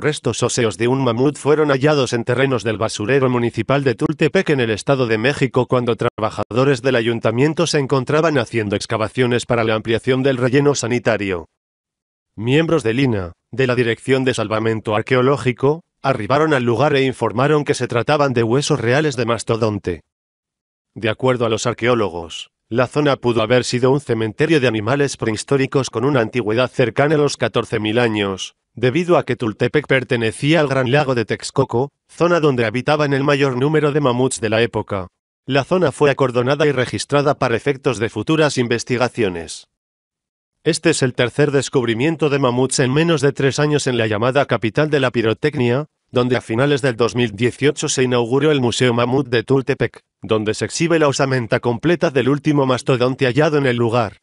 Restos óseos de un mamut fueron hallados en terrenos del basurero municipal de Tultepec en el Estado de México cuando trabajadores del ayuntamiento se encontraban haciendo excavaciones para la ampliación del relleno sanitario. Miembros del INA, de la Dirección de Salvamento Arqueológico, arribaron al lugar e informaron que se trataban de huesos reales de mastodonte. De acuerdo a los arqueólogos, la zona pudo haber sido un cementerio de animales prehistóricos con una antigüedad cercana a los 14.000 años, Debido a que Tultepec pertenecía al Gran Lago de Texcoco, zona donde habitaban el mayor número de mamuts de la época, la zona fue acordonada y registrada para efectos de futuras investigaciones. Este es el tercer descubrimiento de mamuts en menos de tres años en la llamada capital de la pirotecnia, donde a finales del 2018 se inauguró el Museo Mamut de Tultepec, donde se exhibe la osamenta completa del último mastodonte hallado en el lugar.